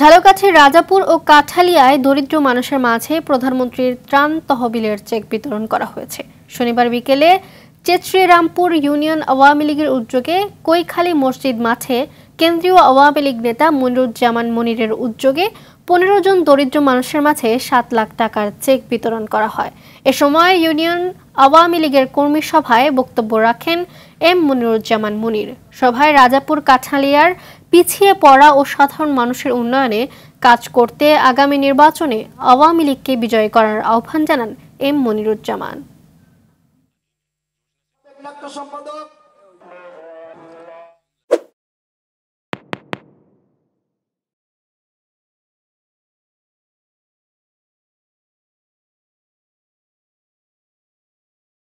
ঝালকাঠির রাজাপুর ও কাঠালিয়ায় দরিদ্র মানুষের মাঝে প্রধানমন্ত্রীর ত্রাণ তহবিলের চেক বিতরণ করা হয়েছে শনিবার বিকেলে চেত্রিরামপুর ইউনিয়ন আওয়ামী লীগের উদ্যোগে কৈখালি মসজিদ মাঠে কেন্দ্রীয় আওয়ামী লীগ নেতা মনিরুজ্জামান মনিরের উদ্যোগে পনেরো জন দরিদ্র মানুষের মাঝে সাত লাখ টাকার চেক বিতরণ করা হয় এ সময় ইউনিয়ন আওয়ামী লীগের কর্মী সভায় বক্তব্য রাখেন এম মনিরুজ্জামান মনির সভায় রাজাপুর কাঠালিয়ার পিছিয়ে পড়া ও সাধারণ মানুষের উন্নয়নে কাজ করতে আগামী নির্বাচনে আওয়ামী লীগকে বিজয় করার আহ্বান জানান এম মনিরুজ্জামান